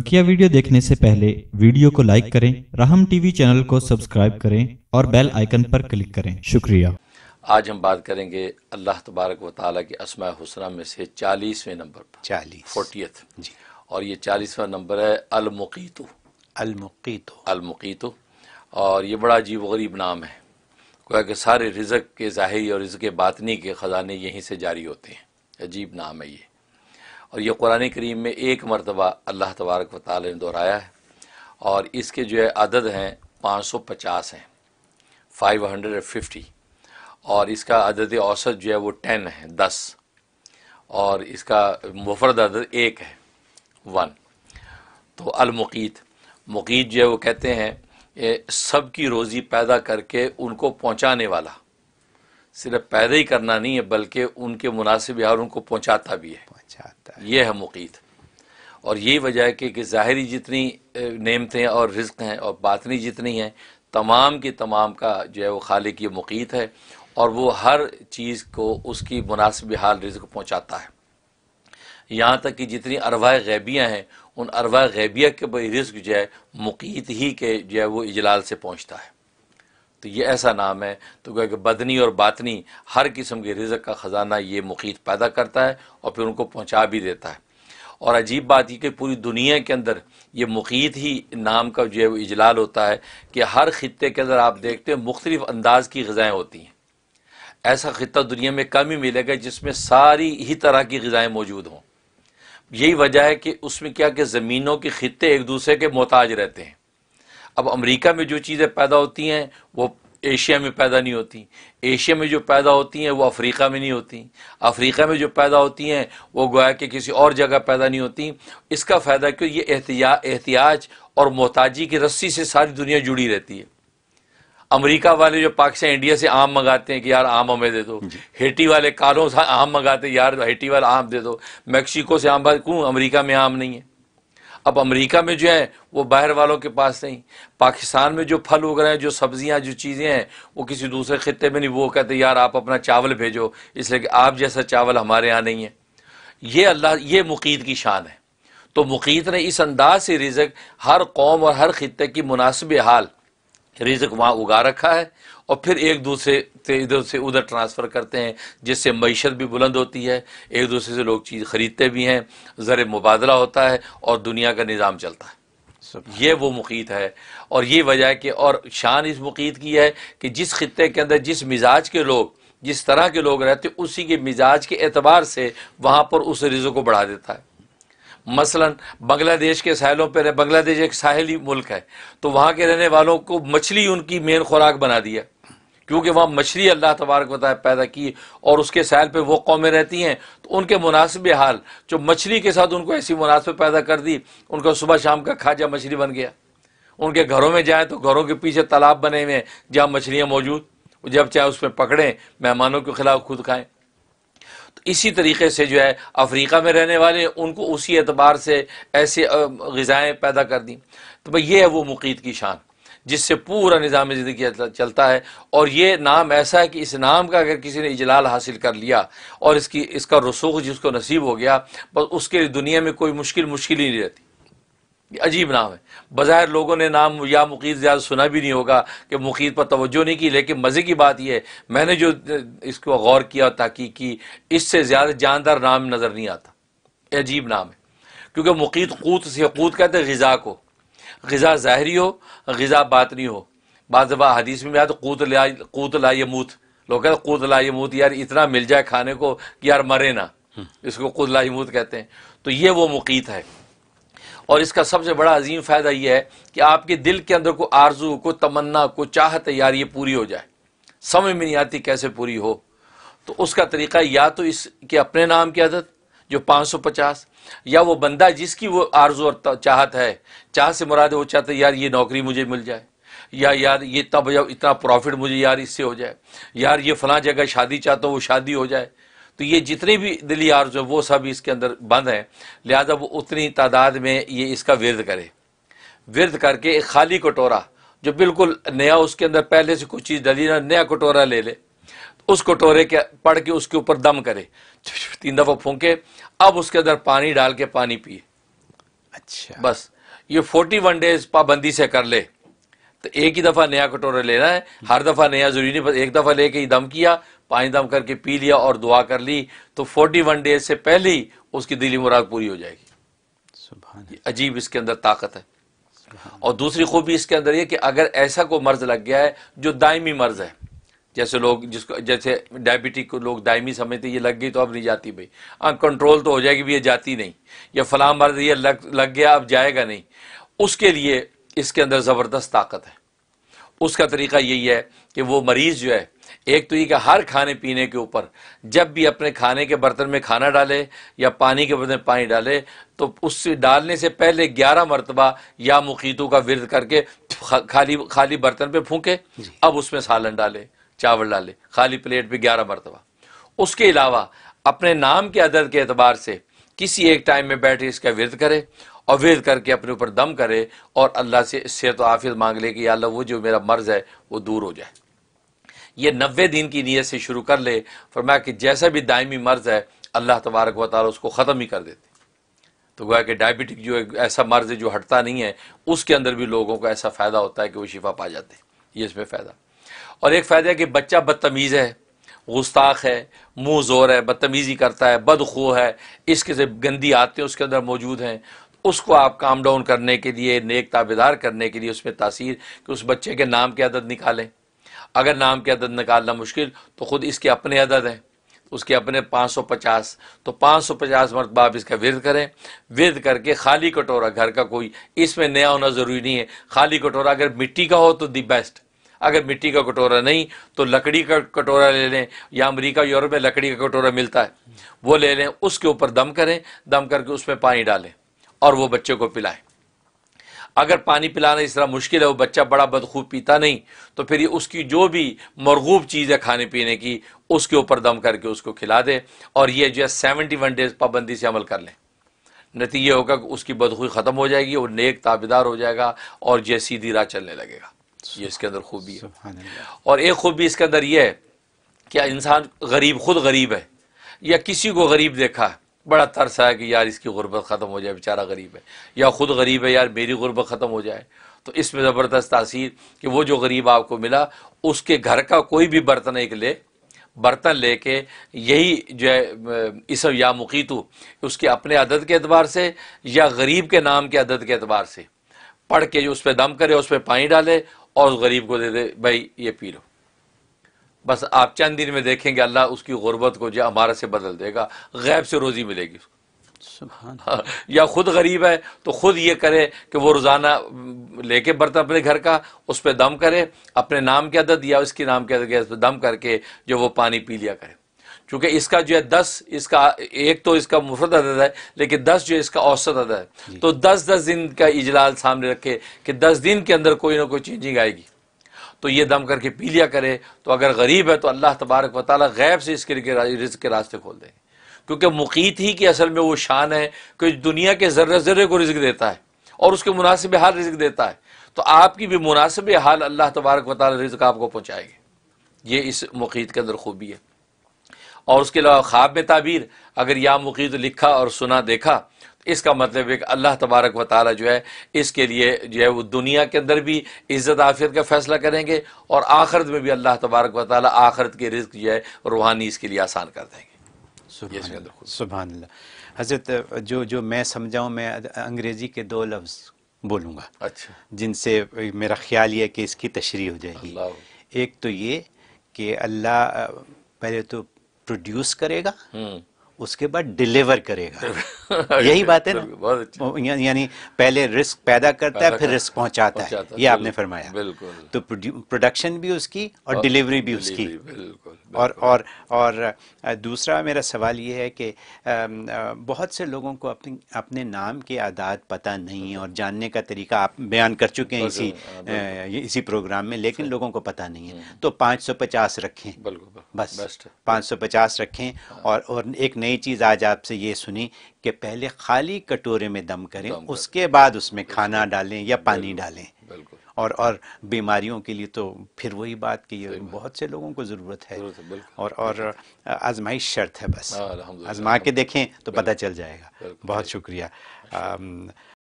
बकिया वीडियो देखने से पहले वीडियो को लाइक करें राहम टीवी चैनल को सब्सक्राइब करें और बेल आइकन पर क्लिक करें शुक्रिया आज हम बात करेंगे अल्लाह तबारक व ताली के असमा हुसना में से चालीसवें नंबर पर चालीस फोर्टियथ जी और ये चालीसवा नंबर है अलमुकीतु अलमुकीतु अलमुकीतु और ये बड़ा अजीब गरीब नाम है क्या कि सारे रिजक के ज़ाहरी और रिजक बातनी के ख़जाने यहीं से जारी होते हैं अजीब नाम है ये और ये कुरान करीम में एक मरतबा अल्लाह तबारक ताल ने दोहराया है और इसके जो है अदद हैं पाँच सौ पचास हैं फाइव हंड्रेड एंड फिफ्टी और इसका अदद औसत जो है वो टेन है दस और इसका मुफरद अदद एक है वन तो अलमुकीत मुकीत जो है वो कहते हैं सब की रोज़ी पैदा करके उनको पहुंचाने वाला सिर्फ पैदा ही करना नहीं है बल्कि उनके मुनासिब यार उनको पहुंचाता भी है चाहता है ये है मुकीत और यही वजह है कि, कि ज़ाहरी जितनी नेमतें और रिस्क हैं और बातनी जितनी हैं तमाम की तमाम का जो है वो खालिक ये मुकीत है और वो हर चीज़ को उसकी मुनासिब हाल रिज पहुँचाता है यहाँ तक कि जितनी अरवा गैबियाँ हैं उन अरवा गैबिया के रिस्क जो है मुकीत ही के जो है वो इजलाल से पहुँचता है तो ये ऐसा नाम है तो गोया कि बदनी और बातनी हर किस्म के रिजक का ख़जाना ये मुखीत पैदा करता है और फिर उनको पहुँचा भी देता है और अजीब बात यह कि पूरी दुनिया के अंदर ये मुखीत ही नाम का जो है वो इजलाल होता है कि हर ख़त्े के अंदर आप देखते हैं मुख्तलिफ़ अंदाज की गज़ाएँ होती हैं ऐसा ख़त्ता दुनिया में कम ही मिलेगा जिसमें सारी ही तरह की गज़ाएँ मौजूद हों यही वजह है कि उसमें क्या कि ज़मीनों के ख़त्े एक दूसरे के मोहताज रहते हैं अब अमेरिका में जो चीज़ें पैदा होती हैं वो एशिया में पैदा नहीं होती एशिया में जो पैदा होती हैं वो अफ्रीका में नहीं होती अफ्रीका में जो पैदा होती हैं वो गोया के किसी और जगह पैदा नहीं होती इसका फ़ायदा क्यों ये एहतिया एहतियाज और मोहताजी की रस्सी से सारी दुनिया जुड़ी रहती है अमेरिका वाले जो पाकिस्तान इंडिया से आम मंगाते हैं कि यार आम हमें दे दो हेटी वाले कारों से आम मंगाते हैं यार हेटी वाला आम दे दो मैक्सिको से आम क्यों अमेरिका में आम नहीं है अब अमेरिका में जो है वो बाहर वालों के पास नहीं पाकिस्तान में जो फल उग रहे हैं जो सब्जियां जो चीज़ें हैं वो किसी दूसरे खत्े में नहीं वो कहते यार आप अपना चावल भेजो इसलिए कि आप जैसा चावल हमारे यहाँ नहीं है ये अल्लाह ये मुकीद की शान है तो मुकीद ने इस अंदाज से रिजक हर कौम और हर खत्े की मुनासिब हाल रिजक वहाँ उगा रखा है और फिर एक दूसरे से इधर से उधर ट्रांसफ़र करते हैं जिससे मीशत भी बुलंद होती है एक दूसरे से लोग चीज़ ख़रीदते भी हैं ज़र मुबादला होता है और दुनिया का निज़ाम चलता है ये वो मुकीत है और ये वजह है कि और शान इस मुकीत की है कि जिस खत्े के अंदर जिस मिजाज के लोग जिस तरह के लोग रहते उसी के मिजाज के एतबार से वहाँ पर उस रिजो को बढ़ा देता है मसलन बांग्लादेश के साहलों पर बांग्लादेश एक साहली मुल्क है तो वहाँ के रहने वालों को मछली उनकी मेन खुराक बना दिया क्योंकि वहाँ मछली अल्लाह तबारक बता पैदा की और उसके सैल पर वो कौमें रहती हैं तो उनके मुनासिब हाल जो मछली के साथ उनको ऐसी मुनासिब पैदा कर दी उनका सुबह शाम का खाजा मछली बन गया उनके घरों में जाए तो घरों के पीछे तालाब बने हुए हैं जहाँ मछलियाँ मौजूद जब चाहे उसमें पकड़ें मेहमानों के खिलाफ खुद खाएं तो इसी तरीके से जो है अफ्रीका में रहने वाले उनको उसी एतबार से ऐसे गज़ाएँ पैदा कर दी तो भाई ये है वो मुकीद की शान जिससे पूरा निज़ाम ज़िंदगी चलता है और ये नाम ऐसा है कि इस नाम का अगर किसी ने इजलाल हासिल कर लिया और इसकी इसका रसूख जिसको नसीब हो गया बस उसके लिए दुनिया में कोई मुश्किल मुश्किल ही नहीं रहती अजीब नाम है बाज़ाहिर लोगों ने नाम या मुकीद ज़्यादा सुना भी नहीं होगा कि मुकीद पर तवज्जो नहीं की लेकिन मज़े की बात यह है मैंने जो इसको गौर किया तहकीक की इससे ज़्यादा जानदार नाम नज़र नहीं आता अजीब नाम है क्योंकि मुकीद कूत से कूत कहते हैं गज़ा को गज़ा ज़ाहरी हो गज़ा बात नहीं हो बाजबा हदीस में आता तो कूत ला कूत ला यमूत लोग कहते कूत ला यमूत यार इतना मिल जाए खाने को कि यार मरे ना इसको कूत ला यमूत कहते हैं तो ये वो मुकीत है और इसका सबसे बड़ा अजीम फ़ायदा यह है कि आपके दिल के अंदर को आर्जू को तमन्ना को चाहत यार ये पूरी हो जाए समझ में नहीं आती कैसे पूरी हो तो उसका तरीका या तो इसके अपने नाम की आदत जो 550 या वो बंदा जिसकी वो आर्जू और चाहत है चाह से मुराद वो चाहते यार ये नौकरी मुझे मिल जाए या यार ये तब जब इतना प्रॉफिट मुझे यार इससे हो जाए यार ये फला जगह शादी चाहता हूँ वो शादी हो जाए तो ये जितने भी दिली आर्जू है वो सब इसके अंदर बंद हैं लिहाजा वो उतनी तादाद में ये इसका विरद करे विरद करके एक खाली कटोरा जो बिल्कुल नया उसके अंदर पहले से कुछ चीज़ डली ना नया कटोरा ले ले उस कटोरे के पढ़ के उसके ऊपर दम करे तीन दफा फूके अब उसके अंदर पानी डाल के पानी पिए अच्छा बस ये फोर्टी वन डेज पाबंदी से कर ले तो एक ही दफा नया कटोरा लेना है हर दफा नया जरूरी नहीं बस एक दफा लेके ही दम किया पानी दम करके पी लिया और दुआ कर ली तो फोर्टी वन डेज से पहले ही उसकी दिली मुराद पूरी हो जाएगी अजीब इसके अंदर ताकत है और दूसरी खूबी इसके अंदर यह कि अगर ऐसा कोई मर्ज लग गया है जो दायमी मर्ज है जैसे लोग जिसको जैसे डायबिटिक को लोग दायमी समझते ये लग गई तो अब नहीं जाती भाई हाँ कंट्रोल तो हो जाएगी भी ये जाती नहीं या फला मर्द ये लग लग गया अब जाएगा नहीं उसके लिए इसके अंदर ज़बरदस्त ताकत है उसका तरीका यही है कि वो मरीज़ जो है एक तो ये कि हर खाने पीने के ऊपर जब भी अपने खाने के बर्तन में खाना डाले या पानी के बर्तन में पानी डाले तो उससे डालने से पहले ग्यारह मरतबा या मुखीतों का विरद करके खाली खाली बर्तन पे फूके अब उसमें सालन डाले चावल डाले खाली प्लेट पर ग्यारह मरतबा उसके अलावा अपने नाम के अदद के अतबार से किसी एक टाइम में बैठे इसका विद करे और वेद करके अपने ऊपर दम करे और अल्लाह से सेहत तो आफियत मांग ले कि अल्लाह वो जो मेरा मर्ज़ है वो दूर हो जाए ये नबे दिन की नीयत से शुरू कर ले फरमाया कि जैसा भी दायमी मर्ज़ है अल्लाह तबारक व उसको ख़त्म ही कर देते तो गोया कि डायबिटिक जो एक ऐसा मर्ज़ है जो हटता नहीं है उसके अंदर भी लोगों को ऐसा फ़ायदा होता है कि वो शिफा पा जाते ये इसमें फ़ायदा और एक फ़ायदा है कि बच्चा बदतमीज़ है गुस्ताख है मुँह ज़ोर है बदतमीज़ी करता है बदखो है इस किसी गंदी आदतें उसके अंदर मौजूद हैं उसको आप काम डाउन करने के लिए नेक ताबेदार करने के लिए उसमें तासीर कि उस बच्चे के नाम के आदत निकालें अगर नाम के आदत निकालना मुश्किल तो ख़ुद इसके अपने आदत हैं उसके अपने 550 तो 550 मरतबा आप इसका विरद करें विरद करके खाली कटोरा घर का कोई इसमें नया होना ज़रूरी नहीं है खाली कटोरा अगर मिट्टी का हो तो दी बेस्ट अगर मिट्टी का कटोरा नहीं तो लकड़ी का कटोरा ले लें या अमेरिका यूरोप में लकड़ी का कटोरा मिलता है वो ले लें उसके ऊपर दम करें दम करके उसमें पानी डालें और वो बच्चे को पिलाएं अगर पानी पिलाना इस तरह मुश्किल है वो बच्चा बड़ा बदखूब पीता नहीं तो फिर उसकी जो भी मरगूब चीज़ है खाने पीने की उसके ऊपर दम करके उसको खिला दें और ये जो है सेवेंटी वन डेज पाबंदी से अमल कर लें नतीजे होगा कि उसकी बदखुई ख़त्म हो जाएगी और नेक ताबेदार हो जाएगा और जो सीधी राह चलने लगेगा ये इसके अंदर खूबी है और एक खूबी इसके अंदर यह है कि इंसान गरीब खुद गरीब है या किसी को गरीब देखा है बड़ा तरस आया कि यार इसकी गुर्बत ख़त्म हो जाए बेचारा गरीब है या ख़ुद गरीब है यार मेरी गुर्बत ख़त्म हो जाए तो इसमें ज़बरदस्त तासीर कि वो जो गरीब आपको मिला उसके घर का कोई भी बर्तन एक ले बर्तन लेके यही जो है इसम या मुकीतु उसके अपने अदद के अतबार से या गरीब के नाम के अदद के अतबार से पढ़ के जो उस पर दम करे उस पर पानी डाले और उस गरीब को दे दे भाई ये पी लो बस आप चंद दिन में देखेंगे अल्लाह उसकी गुर्बत को जो हमारा से बदल देगा गैब से रोज़ी मिलेगी उसको या खुद गरीब है तो खुद ये करे कि वो रोज़ाना लेके बर्तन अपने घर का उस पर दम करे अपने नाम की अदद या उसके नाम की अदद दम करके जो वो पानी पी लिया करे चूंकि इसका जो है दस इसका एक तो इसका मुफरत अदद है लेकिन दस जो है इसका औसत अदद है तो दस दस दिन का इजलाल सामने रखे कि दस दिन के अंदर कोई ना कोई चेंजिंग आएगी तो ये दम करके पी लिया करे तो अगर गरीब है तो अल्लाह तबारक व ताली गैब से इसके रिज के रास्ते खोल देंगे क्योंकि मुकीत ही की असल में वो शान है कि दुनिया के जर्र ज़र्रे को रिज्क देता है और उसके मुनासिब हाल रिज्क देता है तो आपकी भी मुनासिब हाल अल्लाह तबारक वाली रिज्क आपको पहुँचाएगी ये इस मुकीत के अंदर खूबी है और उसके अलावा ख्वाब में ताबीर अगर या मुकीद लिखा और सुना देखा तो इसका मतलब है कि अल्लाह तबारक व ताली जो है इसके लिए जो है वो दुनिया के अंदर भी इज़्ज़त आफियत का फ़ैसला करेंगे और आखिरत में भी अल्लाह तबारक व ताली आखिरत के रिज्क जो है रूहानी इसके लिए आसान कर देंगे सुबह हजरत जो जो मैं समझाऊँ मैं अंग्रेज़ी के दो लफ्ज़ बोलूँगा अच्छा जिनसे मेरा ख्याल ये कि इसकी तशरी हो जाएगी एक तो ये कि अल्लाह पहले तो प्रोड्यूस करेगा हम्म। उसके बाद डिलीवर करेगा यही बात है ना या, यानी पहले रिस्क पैदा करता पैदा है फिर रिस्क पहुंचाता, पहुंचाता है ये आपने फरमाया बिल्कुल तो प्रोडक्शन भी उसकी और, डिलीवरी भी उसकी और और और दूसरा मेरा सवाल ये है कि बहुत से लोगों को अपने अपने नाम के आदात पता नहीं है और जानने का तरीका आप बयान कर चुके हैं इसी हाँ, इसी प्रोग्राम में लेकिन लोगों को पता नहीं है हम्म। तो 550 रखें बस 550 रखें हाँ। और और एक नई चीज़ आज आपसे ये सुनी कि पहले खाली कटोरे में दम करें उसके बाद उसमें खाना डालें या पानी डालें और और बीमारियों के लिए तो फिर वही बात कि ये बहुत से लोगों को ज़रूरत है और और आजमाइश शर्त है बस हाँ, आजमा के देखें तो पता चल जाएगा बहुत शुक्रिया अच्छा।